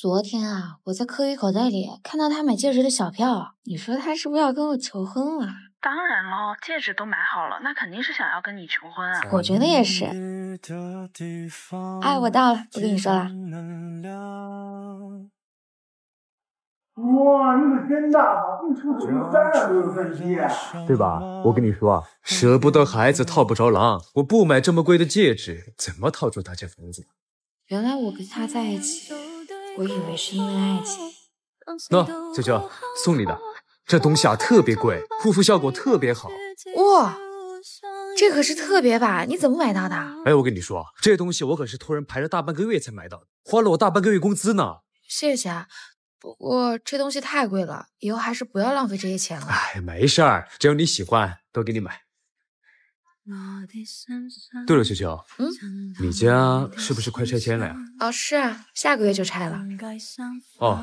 昨天啊，我在柯宇口袋里看到他买戒指的小票。你说他是不是要跟我求婚了？当然了，戒指都买好了，那肯定是想要跟你求婚啊。我觉得也是。哎，我到了，不跟你说了。哇，你可真大方，一出手三对吧？我跟你说啊，舍不得孩子套不着狼。我不买这么贵的戒指，怎么套住他家房子？原来我跟他在一起。我以为为是因爱情。那，秋秋，送你的，这东西啊特别贵，护肤效果特别好。哇，这可是特别版，你怎么买到的？哎，我跟你说，这东西我可是托人排了大半个月才买到的，花了我大半个月工资呢。谢谢，不过这东西太贵了，以后还是不要浪费这些钱了。哎，没事儿，只要你喜欢，都给你买。对了，秋秋，嗯，你家是不是快拆迁了呀？哦，是啊，下个月就拆了。哦，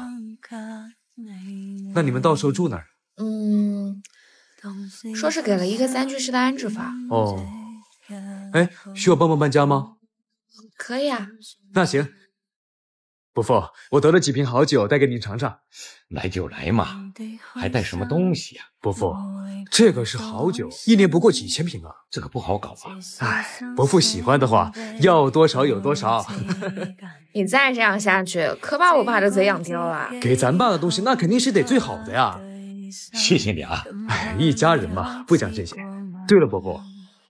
那你们到时候住哪儿？嗯，说是给了一个三居室的安置房。哦，哎，需要帮忙搬家吗？可以啊。那行。伯父，我得了几瓶好酒，带给您尝尝。来就来嘛，还带什么东西呀？伯父，这可是好酒，一年不过几千瓶啊，这可不好搞啊。哎，伯父喜欢的话，要多少有多少。你再这样下去，可把我爸的嘴养刁了。给咱爸的东西，那肯定是得最好的呀。谢谢你啊。哎，一家人嘛，不讲这些。对了，伯父，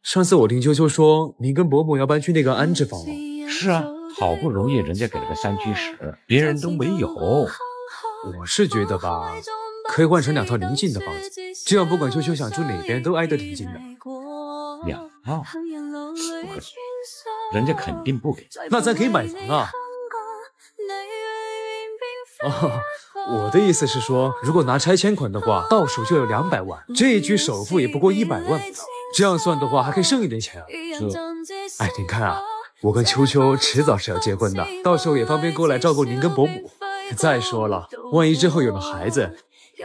上次我听秋秋说，你跟伯母要搬去那个安置房了。是啊。好不容易人家给了个三居室，别人都没有。我是觉得吧，可以换成两套临近的房子，这样不管秋秋想住哪边都挨得挺近的。两套不可能，人家肯定不给。那咱可以买房啊。哦，我的意思是说，如果拿拆迁款的话，到手就有两百万，这一居首付也不过一百万，这样算的话还可以剩一点钱啊。这，哎，你看啊。我跟秋秋迟早是要结婚的，到时候也方便过来照顾您跟伯母。再说了，万一之后有了孩子，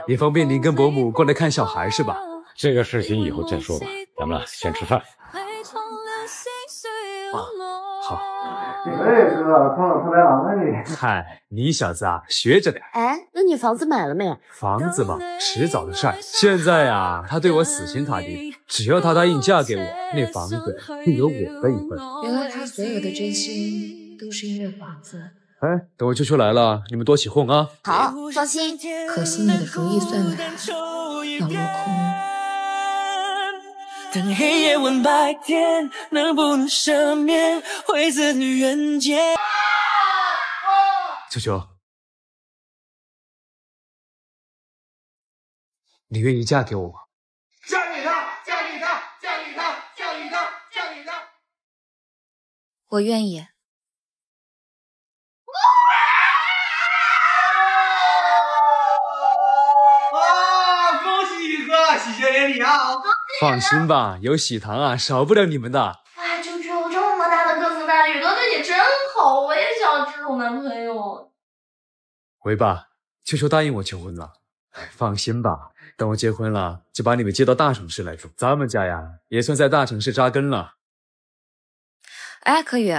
也方便您跟伯母过来看小孩，是吧？这个事情以后再说吧。咱们先吃饭。啊，好。知道，碰到师来麻了你。嗨，你小子啊，学着点。哎，那你房子买了没？房子嘛，迟早的事。现在呀，他对我死心塌地，只要他答应嫁给我，那房子就有我的一份。原来他所有的真心都是因为房子。哎，等我舅舅来了，你们多起哄啊。好，放心。可惜你的如意算盘要落空。等黑夜问白天，能能不赦免人间？秋秋，你愿意嫁给我吗？嫁给他，嫁给他，嫁给他，嫁给他，嫁给他。我愿意。啊！恭喜宇哥喜结连理啊！放心吧，有喜糖啊，少不了你们的。哎，秋秋这么大的个子，大宇哥对你真好，我也想这种男朋友。喂爸，秋秋答应我求婚了。哎，放心吧，等我结婚了就把你们接到大城市来住，咱们家呀也算在大城市扎根了。哎，柯宇，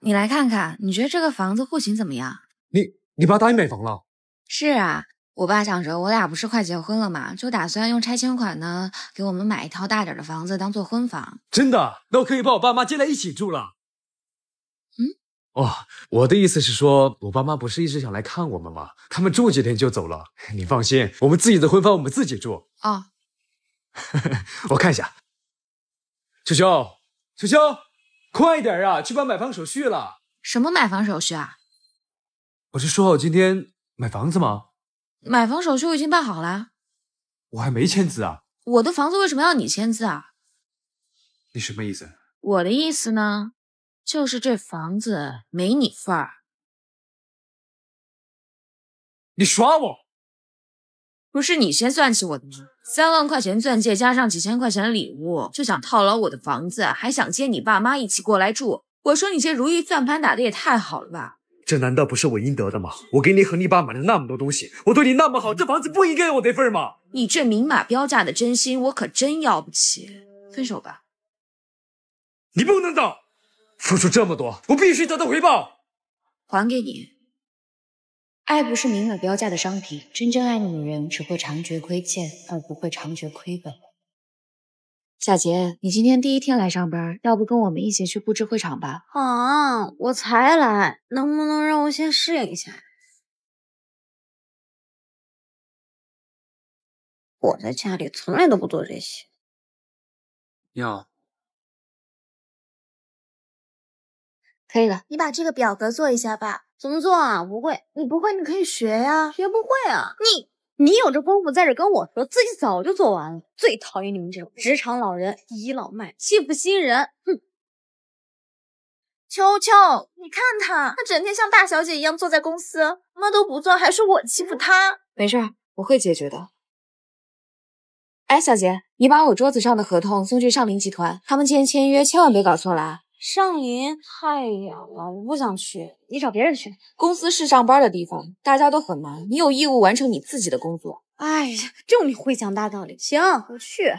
你来看看，你觉得这个房子户型怎么样？你你爸答应买房了？是啊。我爸想着我俩不是快结婚了嘛，就打算用拆迁款呢，给我们买一套大点的房子当做婚房。真的？那我可以把我爸妈接来一起住了。嗯。哦，我的意思是说，我爸妈不是一直想来看我们吗？他们住几天就走了。你放心，我们自己的婚房我们自己住。啊。我看一下。秋秋，秋秋，快点啊，去办买房手续了。什么买房手续啊？不是说好今天买房子吗？买房手续我已经办好了，我还没签字啊！我的房子为什么要你签字啊？你什么意思？我的意思呢，就是这房子没你份儿。你耍我？不是你先算计我的吗？三万块钱钻戒加上几千块钱礼物，就想套牢我的房子，还想接你爸妈一起过来住。我说你这如意算盘打得也太好了吧！这难道不是我应得的吗？我给你和你爸买了那么多东西，我对你那么好，这房子不应该有我这份吗？你这明码标价的真心，我可真要不起。分手吧。你不能走，付出这么多，我必须得到回报。还给你。爱不是明码标价的商品，真正爱的女人只会长觉亏欠，而不会长觉亏本。小杰，你今天第一天来上班，要不跟我们一起去布置会场吧？啊，我才来，能不能让我先适应一下我在家里从来都不做这些。你好，可以了，你把这个表格做一下吧。怎么做啊？不会，你不会你可以学呀，学不会啊？你。你有这功夫在这跟我说，自己早就做完了。最讨厌你们这种职场老人倚老卖，欺负新人。哼！秋秋，你看他，他整天像大小姐一样坐在公司，什么都不做，还说我欺负他。没事，我会解决的。哎，小杰，你把我桌子上的合同送去上林集团，他们今天签约，千万别搞错了啊。上林太远了，我不想去。你找别人去。公司是上班的地方，大家都很忙，你有义务完成你自己的工作。哎呀，就你会讲大道理。行，我去。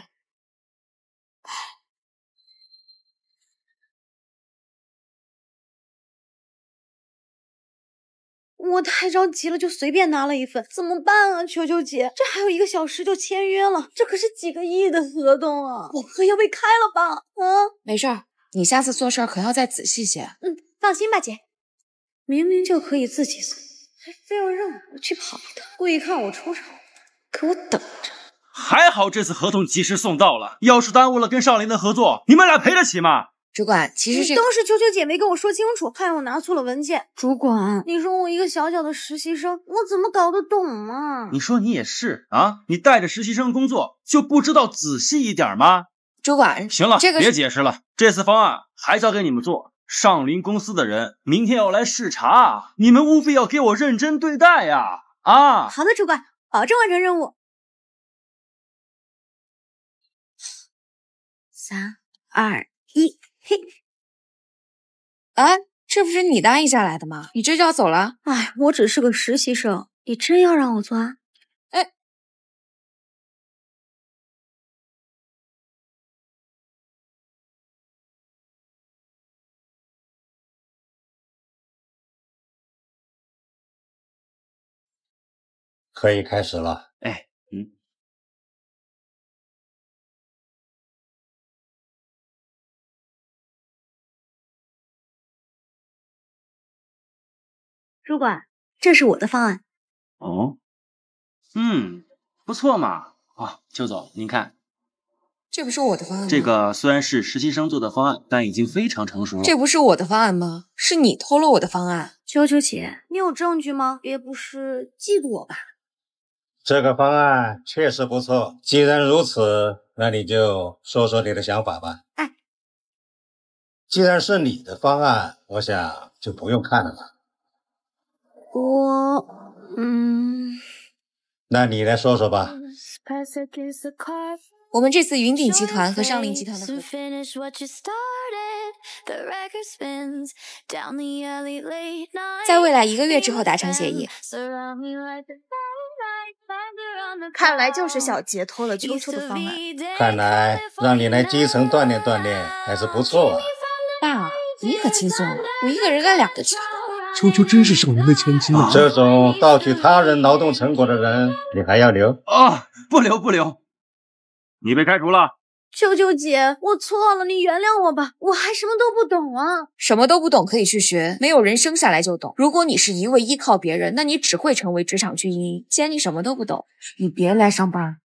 我太着急了，就随便拿了一份，怎么办啊？球球姐，这还有一个小时就签约了，这可是几个亿的合同啊！我哥要被开了吧？嗯，没事儿。你下次做事儿可要再仔细些。嗯，放心吧，姐，明明就可以自己送，还非要让我去跑一趟，故意看我出丑。给我等着！还好这次合同及时送到了，要是耽误了跟少林的合作，你们俩赔得起吗？主管，其实是都是秋秋姐没跟我说清楚，害我拿错了文件。主管，你说我一个小小的实习生，我怎么搞得懂嘛？你说你也是啊，你带着实习生工作就不知道仔细一点吗？主管，行了，别解释了。这次方案还交给你们做。上林公司的人明天要来视察，你们务必要给我认真对待呀！啊，好的，主管，保证完成任务。三二一，嘿！哎，这不是你答应下来的吗？你这就要走了？哎，我只是个实习生，你真要让我做啊？可以开始了。哎，嗯。主管，这是我的方案。哦，嗯，不错嘛。啊，邱总，您看，这不是我的方案吗？这个虽然是实习生做的方案，但已经非常成熟了。这不是我的方案吗？是你偷了我的方案。秋秋姐，你有证据吗？也不是嫉妒我吧？这个方案确实不错。既然如此，那你就说说你的想法吧。哎，既然是你的方案，我想就不用看了吧。我，嗯。那你来说说吧。我们这次云顶集团和上林集团的，在未来一个月之后达成协议。看来就是小杰偷了秋秋的方案。看来让你来基层锻炼锻炼还是不错啊，爸，你可轻松了，我一个人干两个去。秋秋真是少林的千金啊！这种盗取他人劳动成果的人，你还要留？啊，不留不留，你被开除了。秋秋姐，我错了，你原谅我吧。我还什么都不懂啊，什么都不懂可以去学，没有人生下来就懂。如果你是一味依靠别人，那你只会成为职场巨婴。既然你什么都不懂，你别来上班。